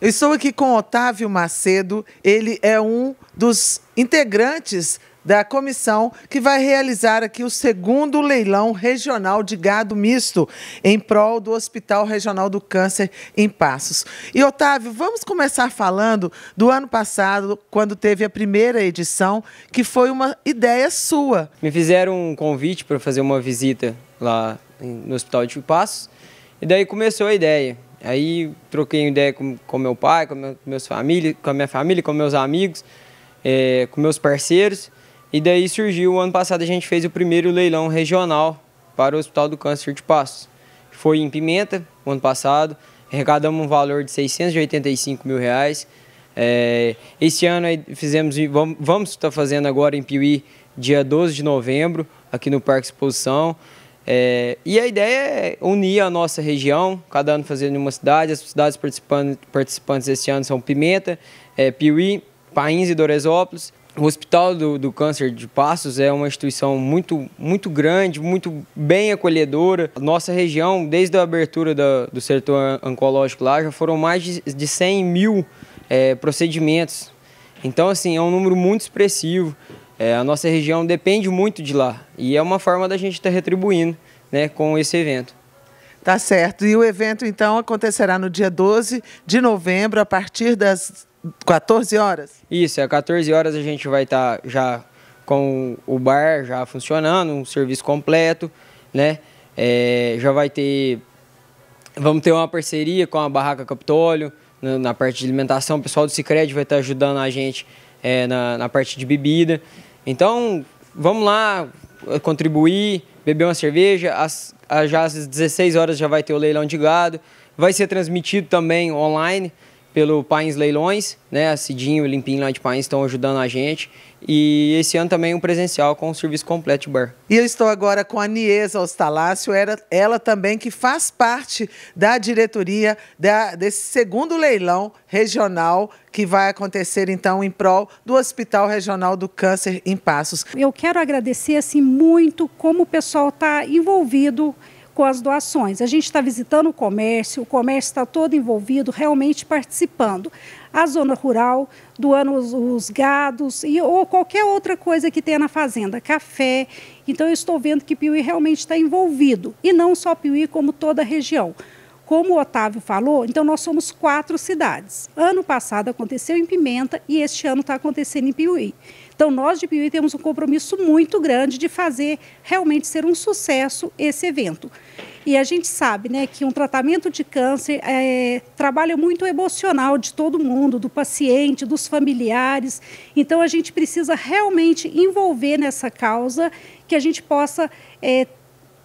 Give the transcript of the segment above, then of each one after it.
Eu estou aqui com Otávio Macedo, ele é um dos integrantes da comissão que vai realizar aqui o segundo leilão regional de gado misto em prol do Hospital Regional do Câncer em Passos. E Otávio, vamos começar falando do ano passado, quando teve a primeira edição, que foi uma ideia sua. Me fizeram um convite para fazer uma visita lá no Hospital de Passos e daí começou a ideia. Aí troquei ideia com, com meu pai, com, meu, meus família, com a minha família, com meus amigos, é, com meus parceiros. E daí surgiu, ano passado a gente fez o primeiro leilão regional para o Hospital do Câncer de Passos. Foi em Pimenta, o ano passado, arrecadamos um valor de 685 mil reais. É, eh, este ano fizemos, vamos estar tá fazendo agora em Piuí, dia 12 de novembro, aqui no Parque Exposição. É, e a ideia é unir a nossa região, cada ano fazendo uma cidade. As cidades participando, participantes este ano são Pimenta, é, Piuí, Pains e Doresópolis. O Hospital do, do, Câncer de Passos é uma instituição muito, muito grande, muito bem acolhedora. Nossa região, desde a abertura da, do setor oncológico lá, já foram mais de, de 100 mil é, procedimentos. Então, assim, é um número muito expressivo. É, a nossa região depende muito de lá e é uma forma da gente estar tá retribuindo né, com esse evento. Tá certo. E o evento, então, acontecerá no dia 12 de novembro, a partir das 14 horas? Isso, às é 14 horas a gente vai estar tá já com o bar já funcionando, um serviço completo, né? É, já vai ter. Vamos ter uma parceria com a Barraca Capitólio na, na parte de alimentação. O pessoal do Cicred vai estar tá ajudando a gente é, na, na parte de bebida. Então, vamos lá eh, contribuir, beber uma cerveja. Às, às, às 16 horas já vai ter o leilão de gado. Vai ser transmitido também online pelo Pines Leilões, né? A Cidinho e o Limpinho lá de Pines estão ajudando a gente. E esse ano também um presencial com o serviço completo de bar. E eu estou agora com a Niesa Ostalácio, era ela também que faz parte da diretoria da, desse segundo leilão regional que vai acontecer então em prol do Hospital Regional do Câncer em Passos. Eu quero agradecer assim muito como o pessoal está envolvido com as doações. A gente está visitando o comércio, o comércio está todo envolvido, realmente participando. A zona rural, doando os, os gados e, ou qualquer outra coisa que tenha na fazenda, café. Então, eu estou vendo que Piuí realmente está envolvido. E não só Piuí, como toda a região. Como o Otávio falou, então nós somos quatro cidades. Ano passado aconteceu em Pimenta e este ano está acontecendo em Piuí. Então, nós de Piuí temos um compromisso muito grande de fazer realmente ser um sucesso esse evento. E a gente sabe né, que um tratamento de câncer é, trabalho muito emocional de todo mundo, do paciente, dos familiares. Então, a gente precisa realmente envolver nessa causa que a gente possa é,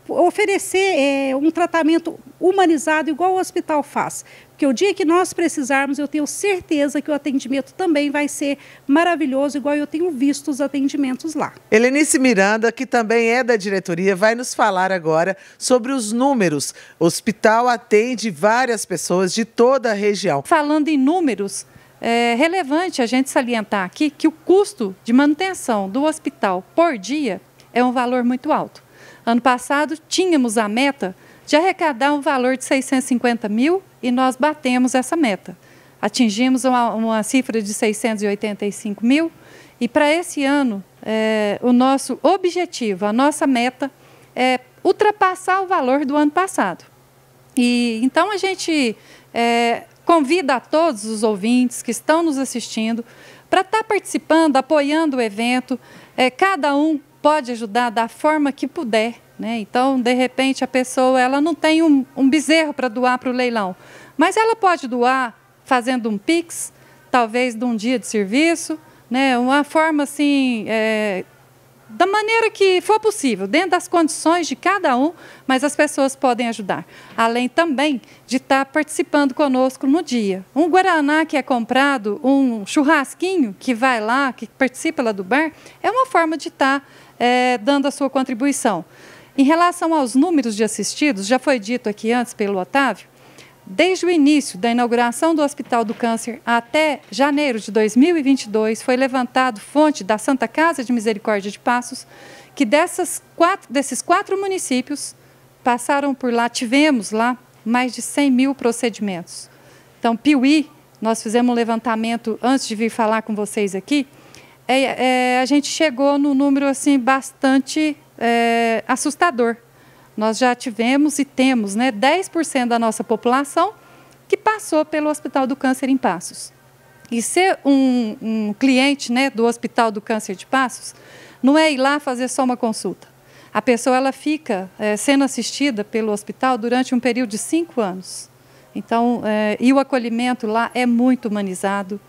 oferecer é, um tratamento humanizado, igual o hospital faz. Porque o dia que nós precisarmos, eu tenho certeza que o atendimento também vai ser maravilhoso, igual eu tenho visto os atendimentos lá. Helenice Miranda, que também é da diretoria, vai nos falar agora sobre os números. O hospital atende várias pessoas de toda a região. Falando em números, é relevante a gente salientar aqui que o custo de manutenção do hospital por dia é um valor muito alto. Ano passado, tínhamos a meta de arrecadar um valor de 650 mil e nós batemos essa meta. Atingimos uma, uma cifra de 685 mil e para esse ano é, o nosso objetivo, a nossa meta é ultrapassar o valor do ano passado. E então a gente é, convida a todos os ouvintes que estão nos assistindo para estar participando, apoiando o evento. É, cada um pode ajudar da forma que puder. Né? Então, de repente, a pessoa ela não tem um, um bezerro para doar para o leilão, mas ela pode doar fazendo um PIX, talvez de um dia de serviço, né? uma forma assim, é, da maneira que for possível, dentro das condições de cada um, mas as pessoas podem ajudar. Além também de estar tá participando conosco no dia. Um Guaraná que é comprado, um churrasquinho que vai lá, que participa lá do bar, é uma forma de estar tá, é, dando a sua contribuição. Em relação aos números de assistidos, já foi dito aqui antes pelo Otávio, desde o início da inauguração do Hospital do Câncer até janeiro de 2022, foi levantado fonte da Santa Casa de Misericórdia de Passos que quatro, desses quatro municípios passaram por lá, tivemos lá mais de 100 mil procedimentos. Então, Piuí, nós fizemos um levantamento antes de vir falar com vocês aqui, é, é, a gente chegou no número assim bastante é, assustador. Nós já tivemos e temos né, 10% da nossa população que passou pelo Hospital do Câncer em Passos. E ser um, um cliente né, do Hospital do Câncer de Passos não é ir lá fazer só uma consulta. A pessoa ela fica é, sendo assistida pelo hospital durante um período de cinco anos. Então, é, e o acolhimento lá é muito humanizado.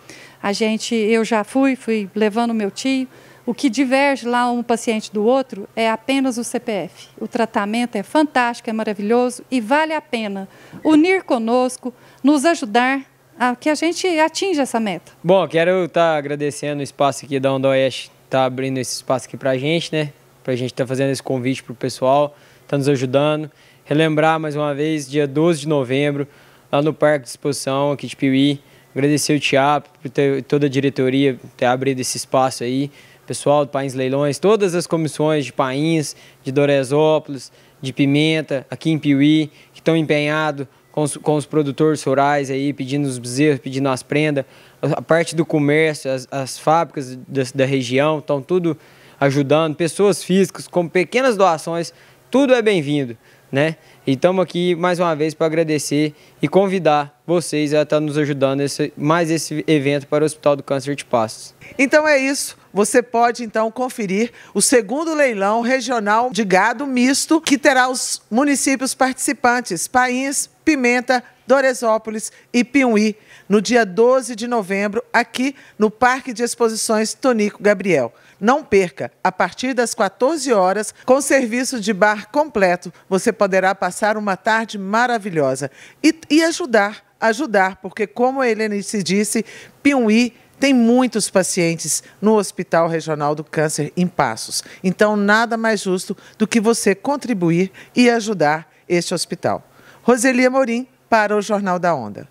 A gente, eu já fui, fui levando meu tio, o que diverge lá um paciente do outro é apenas o CPF. O tratamento é fantástico, é maravilhoso e vale a pena unir conosco, nos ajudar a que a gente atinja essa meta. Bom, quero estar tá agradecendo o espaço aqui da Onda Oeste, tá abrindo esse espaço aqui para a gente, né? Para a gente estar tá fazendo esse convite para o pessoal, estar tá nos ajudando. Relembrar mais uma vez, dia 12 de novembro, lá no Parque de Exposição, aqui de Piuí. Agradecer o Tiago, toda a diretoria ter abrido esse espaço aí pessoal do Pains Leilões, todas as comissões de Pains, de Doresópolis, de Pimenta, aqui em Piuí, que estão empenhados com os, com os, produtores rurais aí, pedindo os bezerros, pedindo as prendas, a parte do comércio, as, as fábricas da, da região, estão tudo ajudando, pessoas físicas com pequenas doações, tudo é bem-vindo, né? E estamos aqui mais uma vez para agradecer e convidar vocês a estar tá nos ajudando esse, mais esse evento para o Hospital do Câncer de Passos. Então é isso você pode então conferir o segundo leilão regional de gado misto, que terá os municípios participantes: País, Pimenta, Doresópolis e Piuí, no dia 12 de novembro, aqui no Parque de Exposições Tonico Gabriel. Não perca, a partir das 14 horas, com serviço de bar completo, você poderá passar uma tarde maravilhosa e, e ajudar, ajudar, porque como a se disse, Piuí tem muitos pacientes no Hospital Regional do Câncer em Passos. Então, nada mais justo do que você contribuir e ajudar este hospital. Roseli Amorim, para o Jornal da Onda.